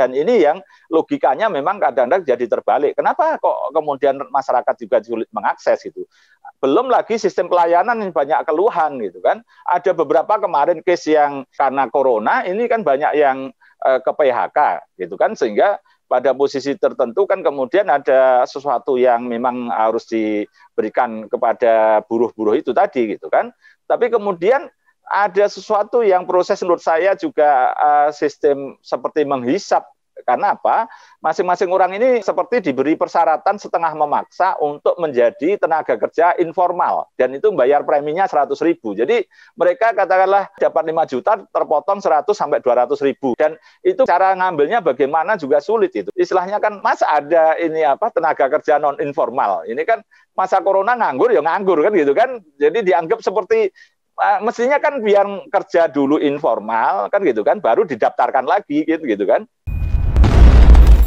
Dan ini yang logikanya memang kadang-kadang jadi terbalik. Kenapa kok kemudian masyarakat juga sulit mengakses itu? Belum lagi sistem pelayanan yang banyak keluhan gitu kan. Ada beberapa kemarin case yang karena corona ini kan banyak yang eh, ke PHK gitu kan sehingga pada posisi tertentu kan kemudian ada sesuatu yang memang harus diberikan kepada buruh-buruh itu tadi gitu kan. Tapi kemudian ada sesuatu yang proses menurut saya juga uh, sistem seperti menghisap karena apa? Masing-masing orang ini seperti diberi persyaratan setengah memaksa untuk menjadi tenaga kerja informal. Dan itu bayar preminya 100 ribu. Jadi mereka katakanlah dapat 5 juta terpotong 100 sampai 200 ribu. Dan itu cara ngambilnya bagaimana juga sulit itu. Istilahnya kan mas ada ini apa tenaga kerja non informal. Ini kan masa corona nganggur ya nganggur kan gitu kan. Jadi dianggap seperti Ah, mestinya kan biar kerja dulu informal kan gitu kan baru didaftarkan lagi gitu gitu kan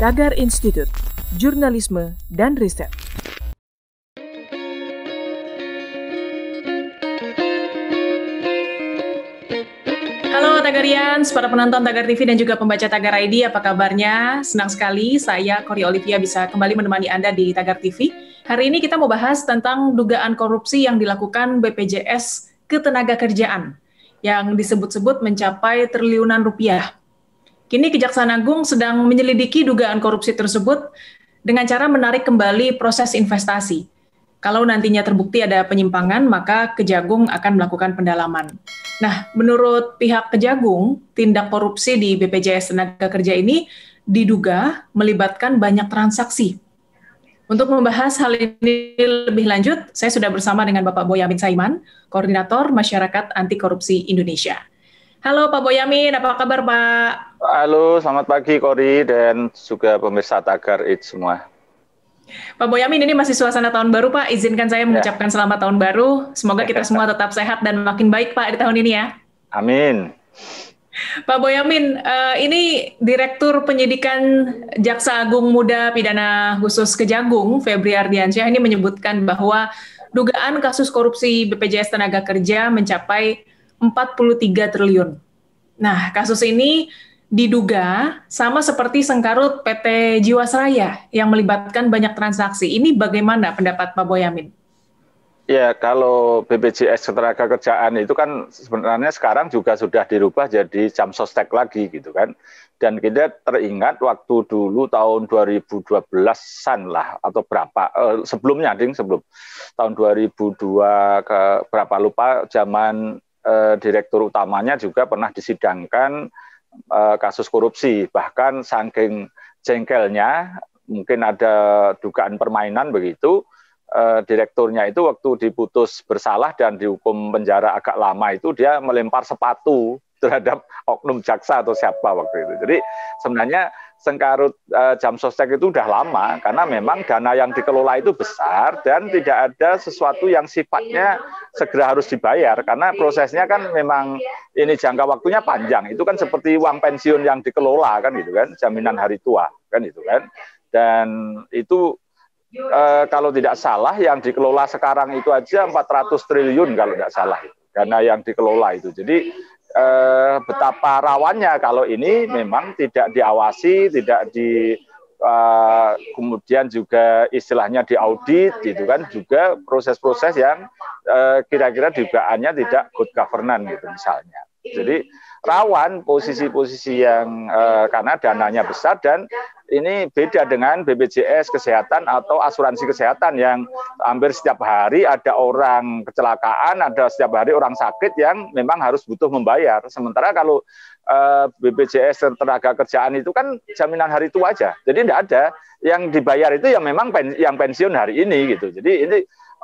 Tagar Institute Jurnalisme dan Riset Halo Tagarians, para penonton Tagar TV dan juga pembaca Tagar ID, apa kabarnya? Senang sekali saya, Kori Olivia, bisa kembali menemani Anda di Tagar TV. Hari ini kita mau bahas tentang dugaan korupsi yang dilakukan BPJS ketenaga kerjaan yang disebut-sebut mencapai triliunan rupiah. Kini Kejaksaan Agung sedang menyelidiki dugaan korupsi tersebut dengan cara menarik kembali proses investasi. Kalau nantinya terbukti ada penyimpangan, maka Kejagung akan melakukan pendalaman. Nah, menurut pihak Kejagung, tindak korupsi di BPJS Tenaga Kerja ini diduga melibatkan banyak transaksi untuk membahas hal ini lebih lanjut, saya sudah bersama dengan Bapak Boyamin Saiman, Koordinator Masyarakat Anti Korupsi Indonesia. Halo Pak Boyamin, apa kabar Pak? Halo, selamat pagi Kori dan juga pemirsa Tagar It semua. Pak Boyamin, ini masih suasana tahun baru Pak. Izinkan saya ya. mengucapkan ya. selamat tahun baru. Semoga kita semua tetap sehat dan makin baik Pak di tahun ini ya. Amin. Pak Boyamin, uh, ini Direktur Penyidikan Jaksa Agung Muda Pidana Khusus Kejagung, Febri Ardiansyah, ini menyebutkan bahwa dugaan kasus korupsi BPJS Tenaga Kerja mencapai 43 triliun. Nah, kasus ini diduga sama seperti sengkarut PT Jiwasraya yang melibatkan banyak transaksi. Ini bagaimana pendapat Pak Boyamin? Ya, kalau BPJS ketenaga kerjaan itu kan sebenarnya sekarang juga sudah dirubah jadi jam sostek lagi gitu kan. Dan kita teringat waktu dulu tahun 2012-an lah atau berapa eh, sebelumnya ding sebelum tahun 2002 ke berapa lupa zaman eh, direktur utamanya juga pernah disidangkan eh, kasus korupsi bahkan saking jengkelnya mungkin ada dugaan permainan begitu Eh, direkturnya itu waktu diputus bersalah dan dihukum penjara agak lama itu dia melempar sepatu terhadap oknum jaksa atau siapa waktu itu. Jadi sebenarnya Sengkarut eh, jam sostek itu udah lama karena memang dana yang dikelola itu besar dan tidak ada sesuatu yang sifatnya segera harus dibayar karena prosesnya kan memang ini jangka waktunya panjang. Itu kan seperti uang pensiun yang dikelola kan gitu kan, jaminan hari tua kan itu kan. Dan itu eh, kalau tidak salah yang dikelola sekarang itu aja 400 triliun kalau tidak salah dana yang dikelola itu. Jadi eh, betapa rawannya kalau ini memang tidak diawasi, tidak di eh, kemudian juga istilahnya diaudit gitu kan juga proses-proses yang eh, kira-kira dugaannya tidak good governance gitu misalnya. Jadi rawan posisi-posisi yang eh, karena dananya besar dan ini beda dengan BPJS kesehatan atau asuransi kesehatan yang hampir setiap hari ada orang kecelakaan, ada setiap hari orang sakit yang memang harus butuh membayar. Sementara kalau eh, BPJS dan tenaga kerjaan itu kan jaminan hari tua aja. Jadi tidak ada yang dibayar itu yang memang yang pensiun hari ini gitu. Jadi ini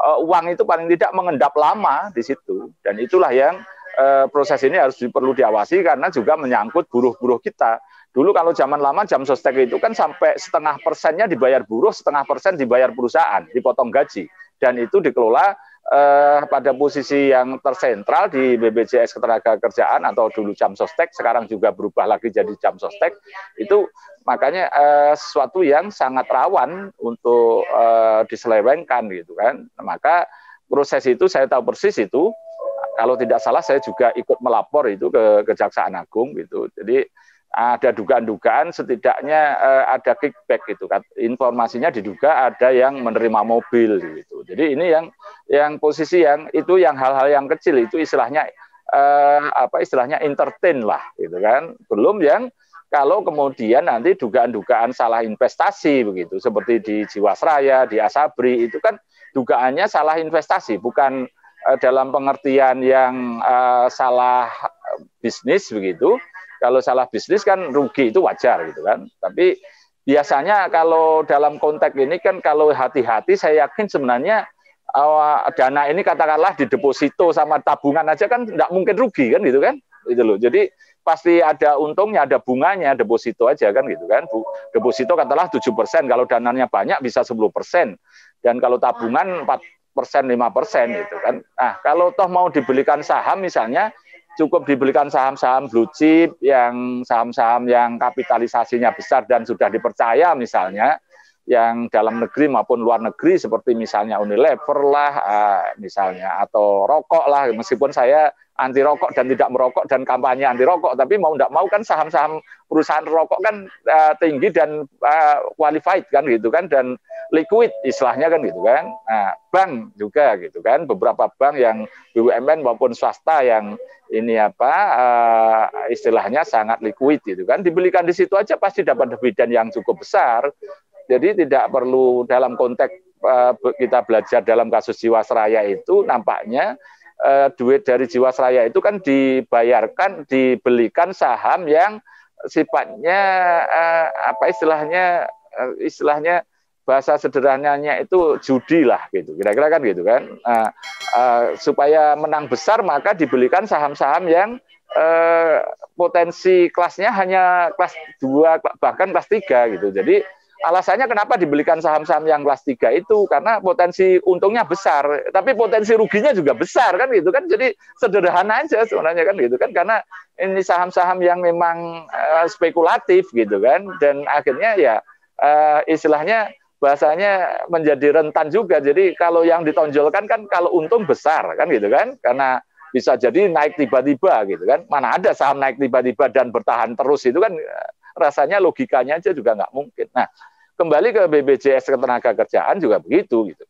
eh, uang itu paling tidak mengendap lama di situ dan itulah yang eh, proses ini harus perlu diawasi karena juga menyangkut buruh-buruh kita Dulu kalau zaman lama jam sostek itu kan sampai setengah persennya dibayar buruh, setengah persen dibayar perusahaan, dipotong gaji. Dan itu dikelola eh, pada posisi yang tersentral di BPJS Kerjaan atau dulu jam sostek, sekarang juga berubah lagi jadi jam sostek. Itu makanya eh, sesuatu yang sangat rawan untuk eh, diselewengkan gitu kan. Maka proses itu saya tahu persis itu. Kalau tidak salah saya juga ikut melapor itu ke Kejaksaan Agung gitu. Jadi ada dugaan-dugaan setidaknya uh, ada kickback gitu kan informasinya diduga ada yang menerima mobil gitu jadi ini yang yang posisi yang itu yang hal-hal yang kecil itu istilahnya uh, apa istilahnya entertain lah gitu kan belum yang kalau kemudian nanti dugaan-dugaan salah investasi begitu seperti di Jiwasraya di Asabri itu kan dugaannya salah investasi bukan uh, dalam pengertian yang uh, salah bisnis begitu kalau salah bisnis kan rugi itu wajar gitu kan. Tapi biasanya kalau dalam konteks ini kan kalau hati-hati saya yakin sebenarnya uh, dana ini katakanlah di deposito sama tabungan aja kan tidak mungkin rugi kan gitu kan. Itu loh. Jadi pasti ada untungnya, ada bunganya, deposito aja kan gitu kan. Deposito katakanlah 7%, kalau dananya banyak bisa 10%. Dan kalau tabungan 4 persen, 5 persen gitu kan. Nah, kalau toh mau dibelikan saham misalnya, cukup dibelikan saham-saham blue chip yang saham-saham yang kapitalisasinya besar dan sudah dipercaya misalnya yang dalam negeri maupun luar negeri seperti misalnya Unilever lah eh, misalnya atau rokok lah meskipun saya anti rokok dan tidak merokok dan kampanye anti rokok tapi mau tidak mau kan saham-saham perusahaan rokok kan uh, tinggi dan uh, qualified kan gitu kan dan liquid istilahnya kan gitu kan nah, bank juga gitu kan beberapa bank yang BUMN maupun swasta yang ini apa uh, istilahnya sangat liquid gitu kan dibelikan di situ aja pasti dapat dividen yang cukup besar jadi tidak perlu dalam konteks uh, kita belajar dalam kasus Jiwasraya itu nampaknya uh, duit dari Jiwasraya itu kan dibayarkan, dibelikan saham yang sifatnya uh, apa istilahnya uh, istilahnya bahasa sederhananya itu judi lah gitu kira-kira kan gitu kan uh, uh, supaya menang besar maka dibelikan saham-saham yang uh, potensi kelasnya hanya kelas dua, bahkan kelas tiga gitu jadi Alasannya kenapa dibelikan saham-saham yang kelas 3 itu karena potensi untungnya besar, tapi potensi ruginya juga besar kan gitu kan. Jadi sederhana aja sebenarnya kan gitu kan karena ini saham-saham yang memang uh, spekulatif gitu kan dan akhirnya ya uh, istilahnya bahasanya menjadi rentan juga. Jadi kalau yang ditonjolkan kan kalau untung besar kan gitu kan karena bisa jadi naik tiba-tiba gitu kan. Mana ada saham naik tiba-tiba dan bertahan terus itu kan eh, rasanya logikanya aja juga nggak mungkin. Nah, kembali ke BPJS ketenaga kerjaan juga begitu gitu.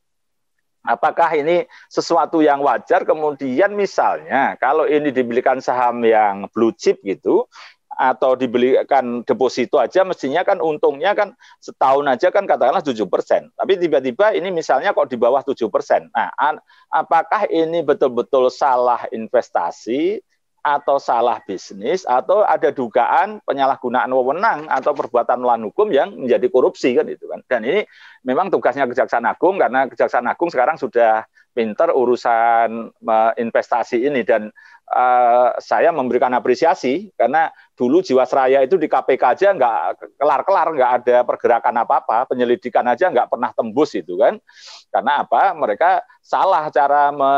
Apakah ini sesuatu yang wajar? Kemudian misalnya kalau ini dibelikan saham yang blue chip gitu, atau dibelikan deposito aja mestinya kan untungnya kan setahun aja kan katakanlah 7%. Tapi tiba-tiba ini misalnya kok di bawah 7%. Nah, apakah ini betul-betul salah investasi atau salah bisnis atau ada dugaan penyalahgunaan wewenang atau perbuatan melawan hukum yang menjadi korupsi kan itu kan dan ini memang tugasnya Kejaksaan Agung karena Kejaksaan Agung sekarang sudah pinter urusan eh, investasi ini dan uh, saya memberikan apresiasi karena dulu Jiwasraya itu di KPK aja nggak kelar-kelar, nggak ada pergerakan apa-apa, penyelidikan aja nggak pernah tembus itu kan. Karena apa? Mereka salah cara me,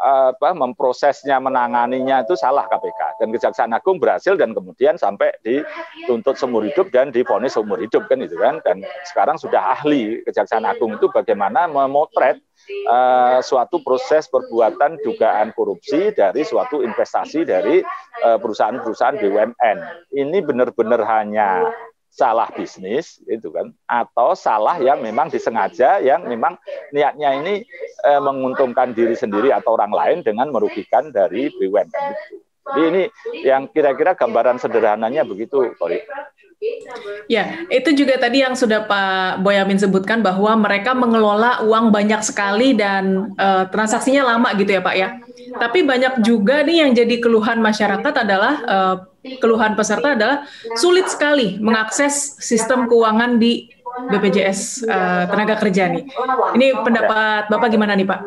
apa, memprosesnya, menanganinya itu salah KPK. Dan Kejaksaan Agung berhasil dan kemudian sampai dituntut seumur hidup dan difonis seumur hidup kan itu kan. Dan sekarang sudah ahli Kejaksaan Agung itu bagaimana memotret uh, suatu proses perbuatan dugaan korupsi dari suatu investasi dari eh, perusahaan-perusahaan BUMN. Ini benar-benar hanya salah bisnis itu kan atau salah yang memang disengaja yang memang niatnya ini e, menguntungkan diri sendiri atau orang lain dengan merugikan dari BUMN itu. Jadi ini yang kira-kira gambaran sederhananya begitu, Tori. Ya, itu juga tadi yang sudah Pak Boyamin sebutkan bahwa mereka mengelola uang banyak sekali dan uh, transaksinya lama gitu ya Pak ya. Tapi banyak juga nih yang jadi keluhan masyarakat adalah uh, keluhan peserta adalah sulit sekali mengakses sistem keuangan di BPJS uh, iya, eh, tenaga kerja nih. Ini pendapat Bapak gimana nih Pak?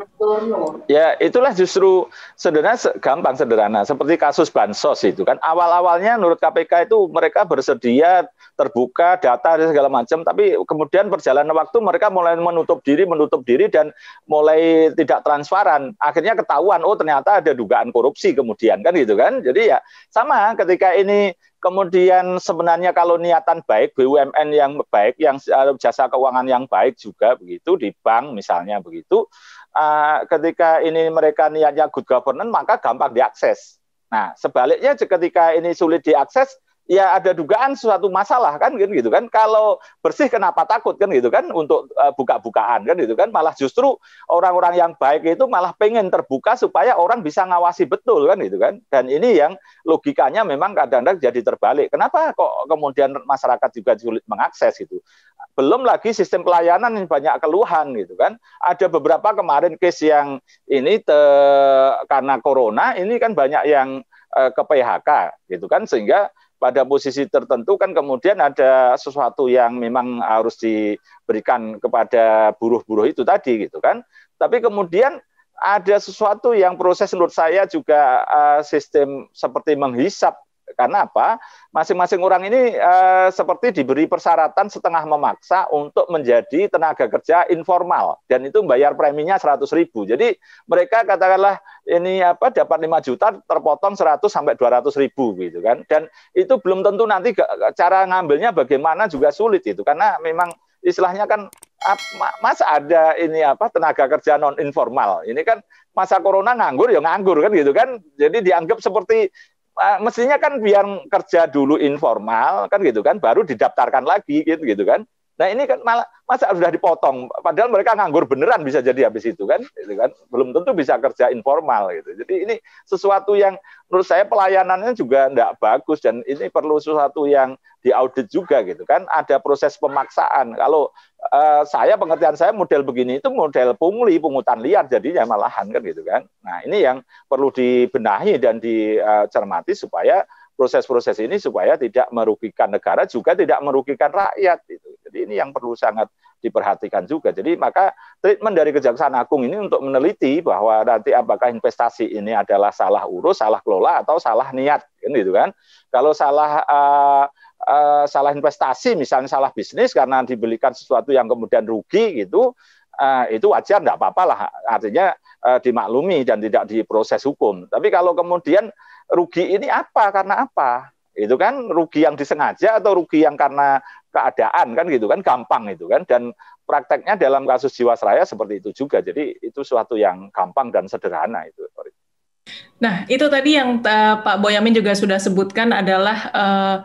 Ya itulah justru sederhana, gampang sederhana. Seperti kasus Bansos itu kan awal-awalnya menurut KPK itu mereka bersedia terbuka data dan segala macam, tapi kemudian perjalanan waktu mereka mulai menutup diri, menutup diri dan mulai tidak transparan. Akhirnya ketahuan, oh ternyata ada dugaan korupsi kemudian kan gitu kan. Jadi ya sama ketika ini Kemudian sebenarnya kalau niatan baik BUMN yang baik, yang eh, jasa keuangan yang baik juga begitu di bank misalnya begitu, uh, ketika ini mereka niatnya good governance maka gampang diakses. Nah sebaliknya ketika ini sulit diakses, ya ada dugaan suatu masalah kan, kan gitu kan kalau bersih kenapa takut kan gitu kan untuk uh, buka-bukaan kan gitu kan malah justru orang-orang yang baik itu malah pengen terbuka supaya orang bisa ngawasi betul kan gitu kan dan ini yang logikanya memang kadang-kadang jadi terbalik kenapa kok kemudian masyarakat juga sulit mengakses gitu belum lagi sistem pelayanan yang banyak keluhan gitu kan ada beberapa kemarin case yang ini te, karena corona ini kan banyak yang e, ke PHK gitu kan sehingga pada posisi tertentu kan kemudian ada sesuatu yang memang harus diberikan kepada buruh-buruh itu tadi gitu kan. Tapi kemudian ada sesuatu yang proses menurut saya juga uh, sistem seperti menghisap karena apa? Masing-masing orang ini eh, seperti diberi persyaratan setengah memaksa untuk menjadi tenaga kerja informal dan itu bayar preminya 100 ribu. Jadi mereka katakanlah ini apa dapat 5 juta terpotong 100 sampai 200 ribu gitu kan. Dan itu belum tentu nanti cara ngambilnya bagaimana juga sulit itu karena memang istilahnya kan mas ada ini apa tenaga kerja non informal ini kan masa corona nganggur ya nganggur kan gitu kan jadi dianggap seperti Ah, mestinya kan biar kerja dulu informal kan gitu kan baru didaftarkan lagi gitu gitu kan nah ini kan malah masa sudah dipotong padahal mereka nganggur beneran bisa jadi habis itu kan gitu kan belum tentu bisa kerja informal gitu jadi ini sesuatu yang menurut saya pelayanannya juga tidak bagus dan ini perlu sesuatu yang diaudit juga gitu kan ada proses pemaksaan kalau uh, saya pengertian saya model begini itu model pungli, pungutan liar jadinya malahan kan gitu kan. Nah, ini yang perlu dibenahi dan dicermati supaya proses-proses ini supaya tidak merugikan negara juga tidak merugikan rakyat gitu. Jadi ini yang perlu sangat diperhatikan juga. Jadi maka treatment dari Kejaksaan Agung ini untuk meneliti bahwa nanti apakah investasi ini adalah salah urus, salah kelola atau salah niat kan gitu kan. Kalau salah uh, uh, salah investasi misalnya salah bisnis karena dibelikan sesuatu yang kemudian rugi gitu uh, itu wajar tidak apa-apa lah artinya uh, dimaklumi dan tidak diproses hukum tapi kalau kemudian rugi ini apa karena apa itu kan rugi yang disengaja atau rugi yang karena keadaan kan gitu kan gampang itu kan dan prakteknya dalam kasus jiwasraya seperti itu juga jadi itu suatu yang gampang dan sederhana itu nah itu tadi yang uh, Pak Boyamin juga sudah sebutkan adalah uh,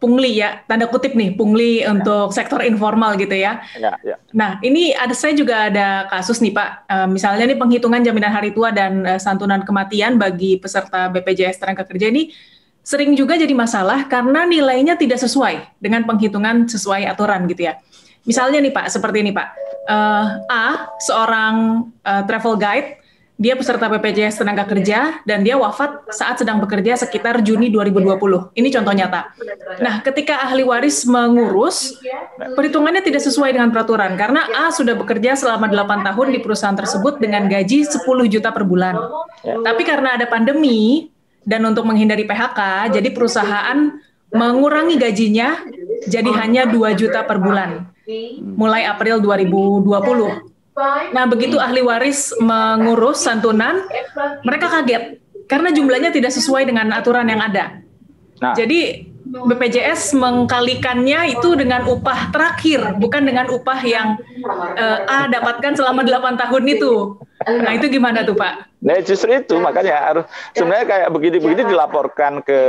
pungli ya tanda kutip nih pungli ya. untuk sektor informal gitu ya. ya, ya. Nah ini ada saya juga ada kasus nih Pak, uh, misalnya nih penghitungan jaminan hari tua dan uh, santunan kematian bagi peserta BPJS tenaga kerja ini sering juga jadi masalah karena nilainya tidak sesuai dengan penghitungan sesuai aturan gitu ya. Misalnya nih Pak, seperti ini Pak, uh, A seorang uh, travel guide, dia peserta BPJS tenaga kerja dan dia wafat saat sedang bekerja sekitar Juni 2020. Ini contoh nyata. Nah, ketika ahli waris mengurus, perhitungannya tidak sesuai dengan peraturan karena A sudah bekerja selama 8 tahun di perusahaan tersebut dengan gaji 10 juta per bulan. Ya. Tapi karena ada pandemi, dan untuk menghindari PHK, jadi perusahaan mengurangi gajinya jadi hanya 2 juta per bulan mulai April 2020. Nah, begitu ahli waris mengurus santunan, mereka kaget karena jumlahnya tidak sesuai dengan aturan yang ada. Nah. Jadi BPJS mengkalikannya itu dengan upah terakhir, bukan dengan upah yang uh, A dapatkan selama 8 tahun itu. Nah itu gimana tuh Pak? Nah justru itu ya. makanya harus ya. sebenarnya kayak begini-begini ya, dilaporkan ke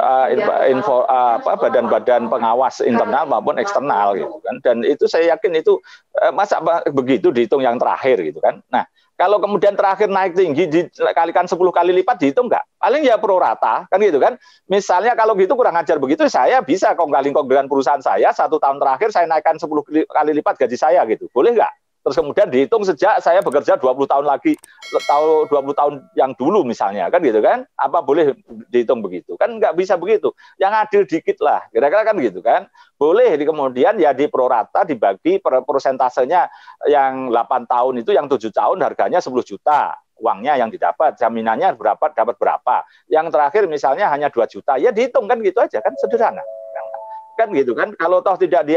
uh, info uh, apa badan-badan pengawas internal maupun eksternal gitu kan dan itu saya yakin itu eh, masa begitu dihitung yang terakhir gitu kan. Nah kalau kemudian terakhir naik tinggi dikalikan 10 kali lipat dihitung nggak? Paling ya pro rata, kan gitu kan. Misalnya kalau gitu kurang ajar begitu, saya bisa kongkaling kong dengan perusahaan saya, satu tahun terakhir saya naikkan 10 kali lipat gaji saya gitu. Boleh nggak? terus kemudian dihitung sejak saya bekerja 20 tahun lagi dua 20 tahun yang dulu misalnya kan gitu kan apa boleh dihitung begitu kan nggak bisa begitu yang adil dikit lah kira-kira kan gitu kan boleh di kemudian ya di prorata dibagi per persentasenya yang 8 tahun itu yang 7 tahun harganya 10 juta uangnya yang didapat, jaminannya berapa, dapat berapa. Yang terakhir misalnya hanya 2 juta, ya dihitung kan gitu aja kan sederhana kan gitu kan kalau toh tidak di,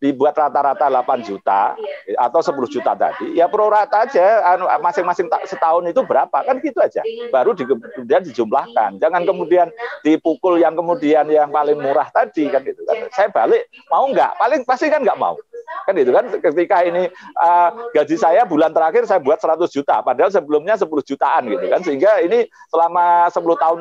dibuat rata-rata 8 juta atau 10 juta tadi ya pro rata aja anu, masing-masing setahun itu berapa kan gitu aja baru di, kemudian dijumlahkan jangan kemudian dipukul yang kemudian yang paling murah tadi kan gitu kan saya balik mau nggak paling pasti kan nggak mau Kan itu kan ketika ini uh, gaji saya bulan terakhir saya buat 100 juta, padahal sebelumnya 10 jutaan gitu kan. Sehingga ini selama 10 tahun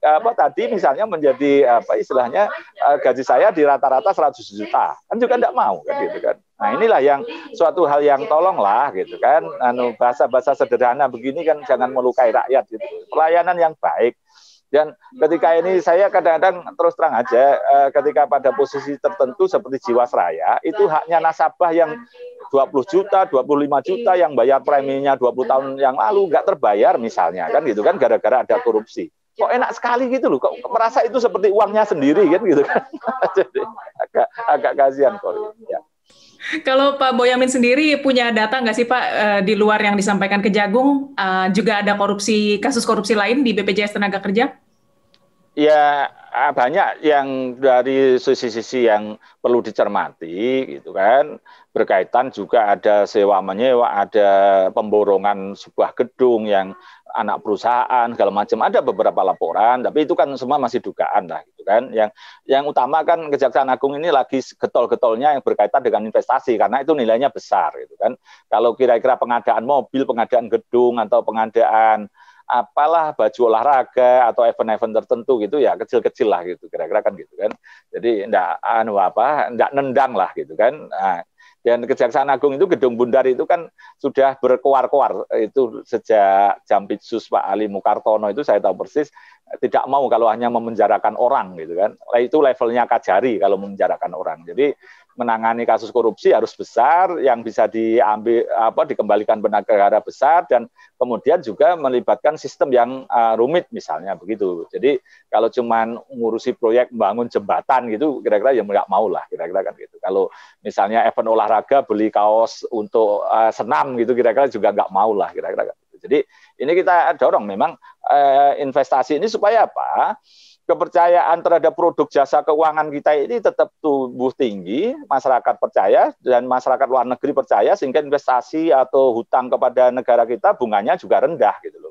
apa tadi misalnya menjadi apa istilahnya uh, gaji saya di rata-rata 100 juta. Kan juga tidak mau kan gitu kan. Nah inilah yang suatu hal yang tolonglah gitu kan, anu bahasa-bahasa sederhana begini kan jangan melukai rakyat gitu. Pelayanan yang baik, dan ketika ini saya kadang-kadang terus terang aja, eh, ketika pada posisi tertentu seperti Jiwasraya, itu haknya nasabah yang 20 juta, 25 juta yang bayar preminya 20 tahun yang lalu nggak terbayar misalnya kan gitu kan gara-gara ada korupsi. Kok enak sekali gitu loh, kok merasa itu seperti uangnya sendiri kan gitu kan. Jadi agak agak kasihan kok. Ya. Kalau Pak Boyamin sendiri punya data nggak sih Pak uh, di luar yang disampaikan ke Jagung uh, juga ada korupsi kasus korupsi lain di BPJS Tenaga Kerja? Ya eh, banyak yang dari sisi-sisi yang perlu dicermati gitu kan berkaitan juga ada sewa menyewa ada pemborongan sebuah gedung yang anak perusahaan segala macam ada beberapa laporan tapi itu kan semua masih dugaan lah gitu kan yang yang utama kan kejaksaan agung ini lagi getol-getolnya yang berkaitan dengan investasi karena itu nilainya besar gitu kan kalau kira-kira pengadaan mobil pengadaan gedung atau pengadaan apalah baju olahraga atau event-event tertentu gitu ya kecil-kecil lah gitu kira-kira kan gitu kan jadi enggak anu apa enggak nendang lah gitu kan nah, dan Kejaksaan Agung itu gedung bundar itu kan sudah berkoar-koar itu sejak Jampitsus Pak Ali Mukartono itu saya tahu persis tidak mau kalau hanya memenjarakan orang gitu kan. Itu levelnya Kajari kalau memenjarakan orang. Jadi menangani kasus korupsi harus besar, yang bisa diambil apa dikembalikan ke negara besar dan kemudian juga melibatkan sistem yang uh, rumit misalnya begitu. Jadi kalau cuman ngurusi proyek membangun jembatan gitu, kira-kira ya nggak mau lah, kira-kira kan gitu. Kalau misalnya event olahraga beli kaos untuk uh, senam gitu, kira-kira juga nggak mau lah, kira-kira kan. Gitu. Jadi ini kita dorong memang uh, investasi ini supaya apa? kepercayaan terhadap produk jasa keuangan kita ini tetap tumbuh tinggi, masyarakat percaya dan masyarakat luar negeri percaya sehingga investasi atau hutang kepada negara kita bunganya juga rendah gitu loh.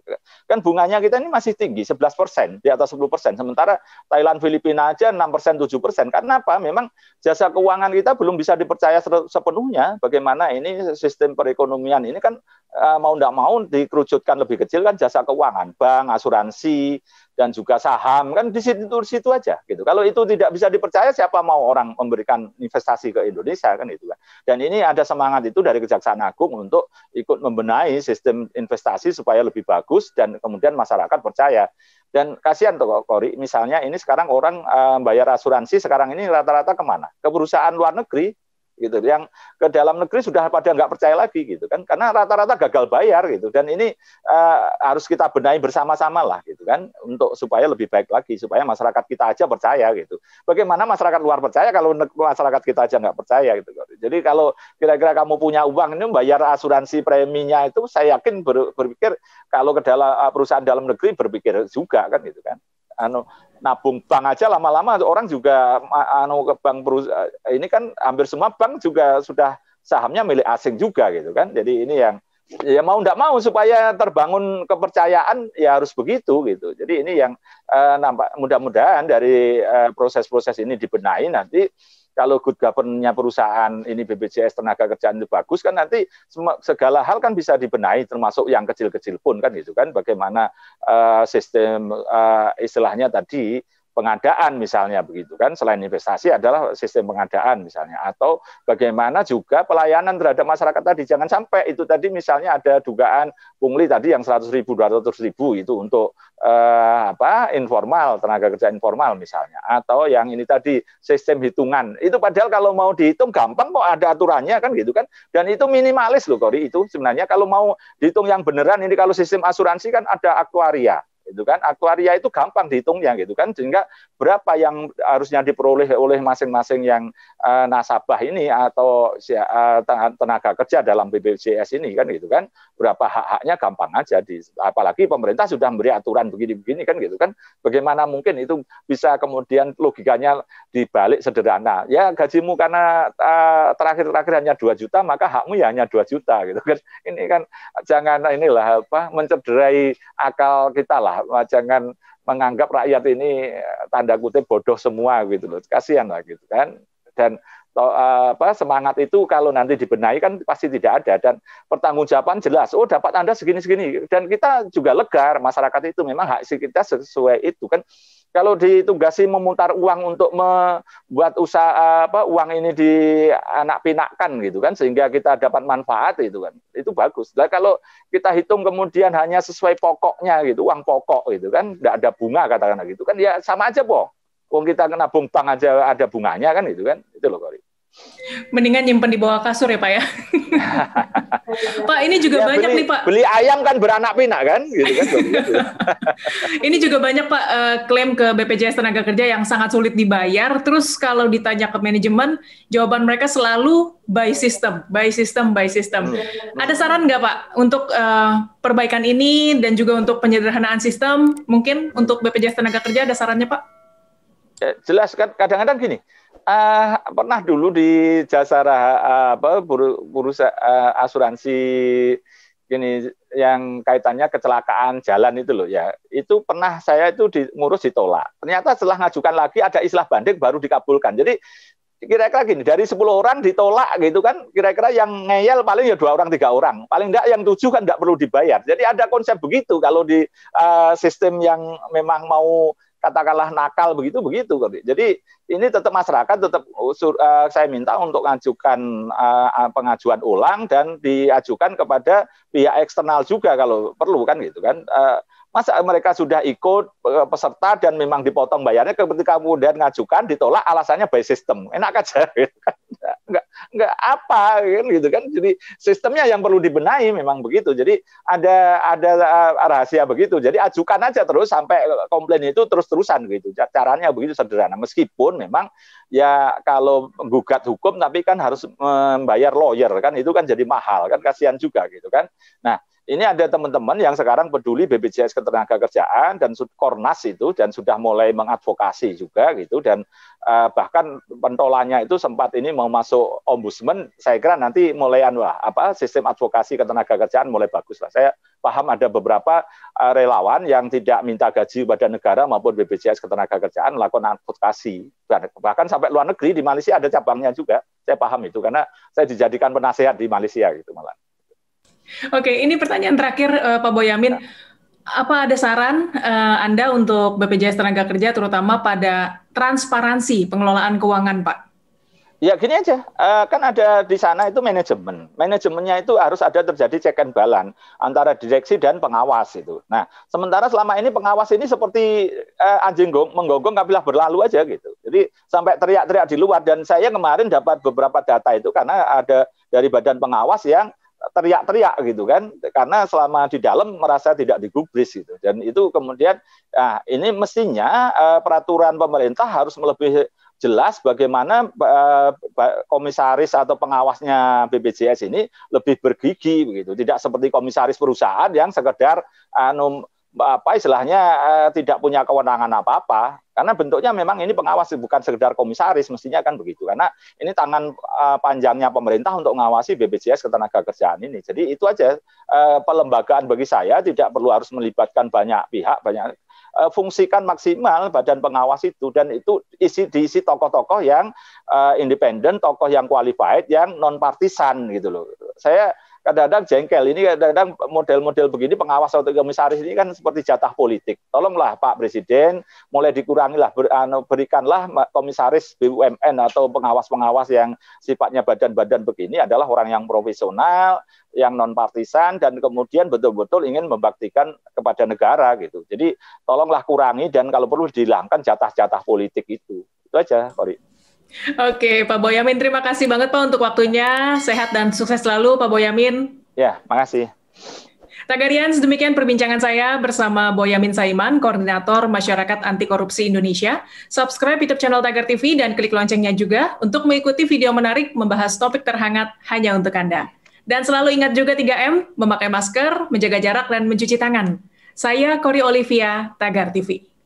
Kan bunganya kita ini masih tinggi 11 persen di atas 10 persen, sementara Thailand Filipina aja 6 persen 7 persen. Karena apa? Memang jasa keuangan kita belum bisa dipercaya sepenuhnya. Bagaimana ini sistem perekonomian ini kan eh, mau tidak mau dikerucutkan lebih kecil kan jasa keuangan, bank, asuransi, dan juga saham kan di situ situ aja gitu. Kalau itu tidak bisa dipercaya siapa mau orang memberikan investasi ke Indonesia kan itu kan. Dan ini ada semangat itu dari Kejaksaan Agung untuk ikut membenahi sistem investasi supaya lebih bagus dan kemudian masyarakat percaya. Dan kasihan toko Kori, misalnya ini sekarang orang e, bayar asuransi sekarang ini rata-rata kemana? Ke perusahaan luar negeri gitu yang ke dalam negeri sudah pada nggak percaya lagi gitu kan karena rata-rata gagal bayar gitu dan ini uh, harus kita benahi bersama-sama lah gitu kan untuk supaya lebih baik lagi supaya masyarakat kita aja percaya gitu bagaimana masyarakat luar percaya kalau masyarakat kita aja nggak percaya gitu jadi kalau kira-kira kamu punya uang ini bayar asuransi preminya itu saya yakin ber, berpikir kalau ke dalam eh, perusahaan dalam negeri berpikir juga kan gitu kan anu nabung bank aja lama-lama orang juga anu ke bank eh, ini kan hampir semua bank juga sudah sahamnya milik asing juga gitu kan. Jadi ini yang ya mau tidak mau supaya terbangun kepercayaan ya harus begitu gitu. Jadi ini yang eh, nampak mudah-mudahan dari proses eh, proses-proses ini dibenahi nanti kalau good governance-nya perusahaan ini BPJS tenaga kerjaan itu bagus kan nanti segala hal kan bisa dibenahi termasuk yang kecil-kecil pun kan gitu kan bagaimana uh, sistem uh, istilahnya tadi pengadaan misalnya begitu kan selain investasi adalah sistem pengadaan misalnya atau bagaimana juga pelayanan terhadap masyarakat tadi jangan sampai itu tadi misalnya ada dugaan pungli tadi yang 100 ribu 200 ribu itu untuk eh, apa informal tenaga kerja informal misalnya atau yang ini tadi sistem hitungan itu padahal kalau mau dihitung gampang kok ada aturannya kan gitu kan dan itu minimalis loh Kori itu sebenarnya kalau mau dihitung yang beneran ini kalau sistem asuransi kan ada aktuaria itu kan aktuaria itu gampang dihitungnya gitu kan sehingga berapa yang harusnya diperoleh oleh masing-masing yang uh, nasabah ini atau uh, tenaga kerja dalam BPJS ini kan gitu kan berapa hak-haknya gampang aja di apalagi pemerintah sudah memberi aturan begini-begini kan gitu kan bagaimana mungkin itu bisa kemudian logikanya dibalik sederhana ya gajimu karena terakhir terakhir-terakhir hanya 2 juta maka hakmu ya hanya 2 juta gitu kan ini kan jangan inilah apa mencederai akal kita lah jangan menganggap rakyat ini eh, tanda kutip bodoh semua gitu loh kasihan lah gitu kan dan Eh, apa semangat itu kalau nanti dibenahi kan pasti tidak ada dan pertanggungjawaban jelas oh dapat Anda segini-segini dan kita juga legar masyarakat itu memang hak kita sesuai itu kan kalau ditugasi memutar uang untuk membuat usaha apa uang ini di anak pinakan gitu kan sehingga kita dapat manfaat itu kan itu bagus. Nah, kalau kita hitung kemudian hanya sesuai pokoknya gitu uang pokok gitu kan tidak ada bunga katakanlah gitu kan ya sama aja bohong Wong kita bung bank aja ada bunganya kan itu kan. Itu loh Kori. Mendingan nyimpen di bawah kasur ya Pak ya. Pak ini juga ya, banyak beli, nih Pak. Beli ayam kan beranak pinak kan, gitu kan. Gitu. ini juga banyak Pak uh, klaim ke BPJS Tenaga Kerja yang sangat sulit dibayar. Terus kalau ditanya ke manajemen, jawaban mereka selalu by system, by system, by system. Hmm. Ada saran nggak Pak untuk uh, perbaikan ini dan juga untuk penyederhanaan sistem? Mungkin untuk BPJS Tenaga Kerja ada sarannya Pak? Eh, jelas kan kadang-kadang gini uh, pernah dulu di jasa uh, eh, apa bursa uh, asuransi gini yang kaitannya kecelakaan jalan itu loh ya itu pernah saya itu di, ngurus ditolak ternyata setelah ngajukan lagi ada istilah banding baru dikabulkan jadi kira-kira gini dari 10 orang ditolak gitu kan kira-kira yang ngeyel paling ya dua orang tiga orang paling enggak yang tujuh kan enggak perlu dibayar jadi ada konsep begitu kalau di uh, sistem yang memang mau katakanlah nakal begitu begitu jadi ini tetap masyarakat tetap uh, uh saya minta untuk mengajukan uh, uh, pengajuan ulang dan diajukan kepada pihak eksternal juga kalau perlu kan gitu kan uh, masa mereka sudah ikut uh, peserta dan memang dipotong bayarnya ketika kemudian mengajukan ditolak alasannya by system enak aja gitu kan? nggak apa kan, gitu kan jadi sistemnya yang perlu dibenahi memang begitu jadi ada ada eh, rahasia begitu jadi ajukan aja terus sampai komplain itu terus terusan gitu caranya begitu sederhana meskipun memang ya kalau gugat hukum tapi kan harus eh, membayar lawyer kan itu kan jadi mahal kan kasihan juga gitu kan nah ini ada teman-teman yang sekarang peduli BPJS Ketenagakerjaan dan Kornas itu dan sudah mulai mengadvokasi juga gitu dan uh, bahkan pentolannya itu sempat ini mau masuk ombudsman saya kira nanti mulai anwah apa sistem advokasi ketenagakerjaan mulai bagus lah saya paham ada beberapa uh, relawan yang tidak minta gaji pada negara maupun BPJS Ketenagakerjaan melakukan advokasi bahkan sampai luar negeri di Malaysia ada cabangnya juga saya paham itu karena saya dijadikan penasehat di Malaysia gitu malah Oke, ini pertanyaan terakhir uh, Pak Boyamin. Ya. Apa ada saran uh, Anda untuk BPJS Tenaga Kerja terutama pada transparansi pengelolaan keuangan, Pak? Ya gini aja, uh, kan ada di sana itu manajemen. Manajemennya itu harus ada terjadi check and balance antara direksi dan pengawas itu. Nah, sementara selama ini pengawas ini seperti uh, anjing gong, menggonggong kapilah berlalu aja gitu. Jadi sampai teriak-teriak di luar dan saya kemarin dapat beberapa data itu karena ada dari badan pengawas yang teriak-teriak gitu kan karena selama di dalam merasa tidak digubris gitu dan itu kemudian nah ini mestinya uh, peraturan pemerintah harus lebih jelas bagaimana uh, komisaris atau pengawasnya BPJS ini lebih bergigi begitu tidak seperti komisaris perusahaan yang sekedar anu uh, apa istilahnya eh, tidak punya kewenangan apa-apa karena bentuknya memang ini pengawas bukan sekedar komisaris mestinya kan begitu karena ini tangan eh, panjangnya pemerintah untuk mengawasi BPJS kerjaan ini jadi itu aja eh, pelembagaan bagi saya tidak perlu harus melibatkan banyak pihak banyak eh, fungsikan maksimal badan pengawas itu dan itu isi diisi tokoh-tokoh yang eh, independen tokoh yang qualified yang non partisan gitu loh saya kadang-kadang jengkel ini kadang-kadang model-model begini pengawas atau komisaris ini kan seperti jatah politik. Tolonglah Pak Presiden mulai dikurangilah ber, anu, berikanlah komisaris BUMN atau pengawas-pengawas yang sifatnya badan-badan begini adalah orang yang profesional, yang non partisan dan kemudian betul-betul ingin membaktikan kepada negara gitu. Jadi tolonglah kurangi dan kalau perlu dihilangkan jatah-jatah politik itu. Itu aja, Kori. Oke, Pak Boyamin, terima kasih banget Pak untuk waktunya. Sehat dan sukses selalu, Pak Boyamin. Ya, makasih. Tagarians, demikian perbincangan saya bersama Boyamin Saiman, Koordinator Masyarakat Anti Korupsi Indonesia. Subscribe YouTube channel Tagar TV dan klik loncengnya juga untuk mengikuti video menarik membahas topik terhangat hanya untuk Anda. Dan selalu ingat juga 3M, memakai masker, menjaga jarak, dan mencuci tangan. Saya Kori Olivia, Tagar TV.